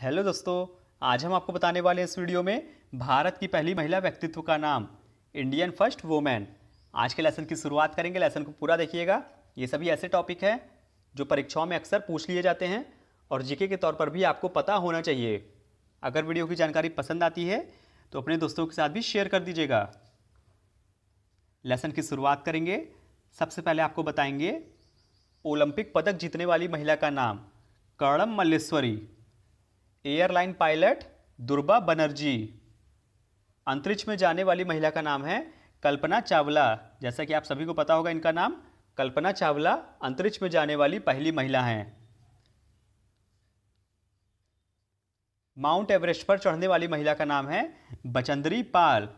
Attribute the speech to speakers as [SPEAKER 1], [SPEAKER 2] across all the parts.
[SPEAKER 1] hello दोस्तों आज हम आपको बताने वाले हैं इस वीडियो में भारत की पहली महिला व्यक्तित्व का नाम इंडियन फर्स्ट वोमैन आज के लेसन की शुरुआत करेंगे लेसन को पूरा देखिएगा ये सभी ऐसे टॉपिक हैं जो परीक्षाओं में अक्सर पूछ लिए जाते हैं और जीके के तौर पर भी आपको पता होना चाहिए अगर वीडियो की जानकारी पसंद आती है तो अपने दोस्तों के साथ भी शेयर कर दीजिएगा लेसन की शुरुआत करेंगे सबसे पहले आपको बताएंगे ओलंपिक पदक जीतने वाली महिला का नाम कर्णम मल्लेश्वरी एयरलाइन पायलट दुर्बा बनर्जी अंतरिक्ष में जाने वाली महिला का नाम है कल्पना चावला जैसा कि आप सभी को पता होगा इनका नाम कल्पना चावला अंतरिक्ष में जाने वाली पहली महिला हैं माउंट एवरेस्ट पर चढ़ने वाली महिला का नाम है बचंद्री पाल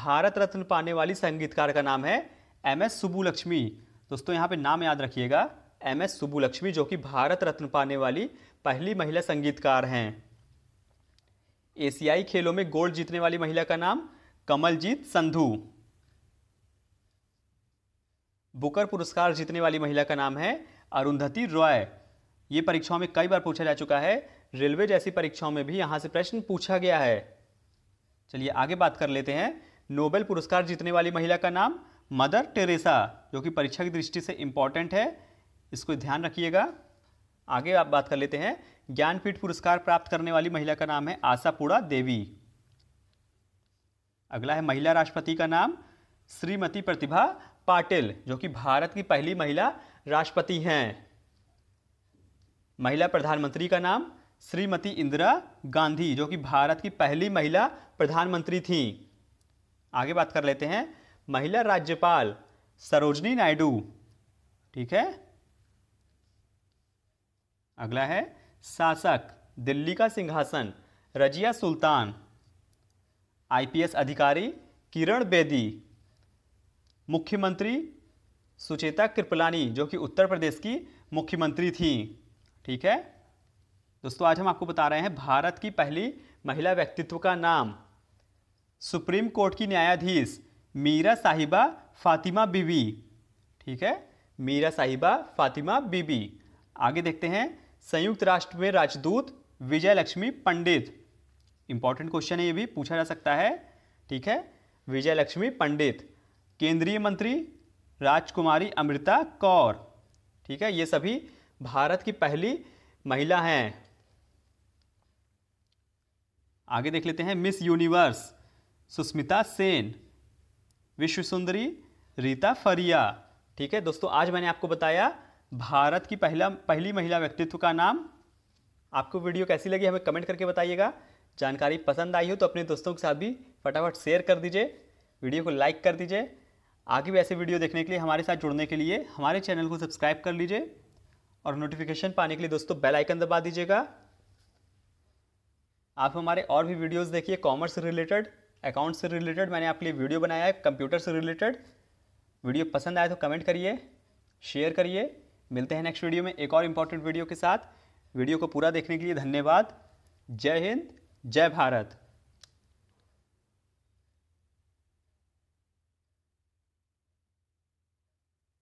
[SPEAKER 1] भारत रत्न पाने वाली संगीतकार का नाम है एम एस सुबुलक्ष्मी दोस्तों यहाँ पे नाम याद रखिएगा एम एस सुबुलक्ष्मी जो कि भारत रत्न पाने वाली पहली महिला संगीतकार हैं एशियाई खेलों में गोल्ड जीतने वाली महिला का नाम कमलजीत संधु बुकर पुरस्कार जीतने वाली महिला का नाम है अरुंधति रॉय ये परीक्षाओं में कई बार पूछा जा चुका है रेलवे जैसी परीक्षाओं में भी यहां से प्रश्न पूछा गया है चलिए आगे बात कर लेते हैं नोबेल पुरस्कार जीतने वाली महिला का नाम मदर टेरेसा जो कि परीक्षा की दृष्टि से इंपॉर्टेंट है इसको ध्यान रखिएगा आगे आप बात कर लेते हैं ज्ञानपीठ पुरस्कार प्राप्त करने वाली महिला का नाम है आशापुड़ा देवी अगला है महिला राष्ट्रपति का नाम श्रीमती प्रतिभा पाटिल जो कि भारत की पहली महिला राष्ट्रपति हैं महिला प्रधानमंत्री का नाम श्रीमती इंदिरा गांधी जो कि भारत की पहली महिला प्रधानमंत्री थी आगे बात कर लेते हैं महिला राज्यपाल सरोजनी नायडू ठीक है अगला है शासक दिल्ली का सिंहासन रजिया सुल्तान आईपीएस अधिकारी किरण बेदी मुख्यमंत्री सुचेता कृपलानी जो कि उत्तर प्रदेश की मुख्यमंत्री थी ठीक है दोस्तों आज हम आपको बता रहे हैं भारत की पहली महिला व्यक्तित्व का नाम सुप्रीम कोर्ट की न्यायाधीश मीरा साहिबा फातिमा बीबी ठीक है मीरा साहिबा फातिमा बीबी आगे देखते हैं संयुक्त राष्ट्र में राजदूत विजय लक्ष्मी पंडित इंपॉर्टेंट क्वेश्चन है ये भी पूछा जा सकता है ठीक है विजय लक्ष्मी पंडित केंद्रीय मंत्री राजकुमारी अमृता कौर ठीक है ये सभी भारत की पहली महिला हैं आगे देख लेते हैं मिस यूनिवर्स सुस्मिता सेन विश्व सुंदरी रीता फरिया ठीक है दोस्तों आज मैंने आपको बताया भारत की पहला पहली महिला व्यक्तित्व का नाम आपको वीडियो कैसी लगी हमें कमेंट करके बताइएगा जानकारी पसंद आई हो तो अपने दोस्तों के साथ भी फटाफट शेयर कर दीजिए वीडियो को लाइक कर दीजिए आगे भी ऐसे वीडियो देखने के लिए हमारे साथ जुड़ने के लिए हमारे चैनल को सब्सक्राइब कर लीजिए और नोटिफिकेशन पाने के लिए दोस्तों बेल आइकन दबा दीजिएगा आप हमारे और भी वीडियोस देखिए कॉमर्स से रिलेटेड अकाउंट से रिलेटेड मैंने आपके लिए वीडियो बनाया है कंप्यूटर से रिलेटेड वीडियो पसंद आए तो कमेंट करिए शेयर करिए मिलते हैं नेक्स्ट वीडियो में एक और इम्पॉर्टेंट वीडियो के साथ वीडियो को पूरा देखने के लिए धन्यवाद जय हिंद जय भारत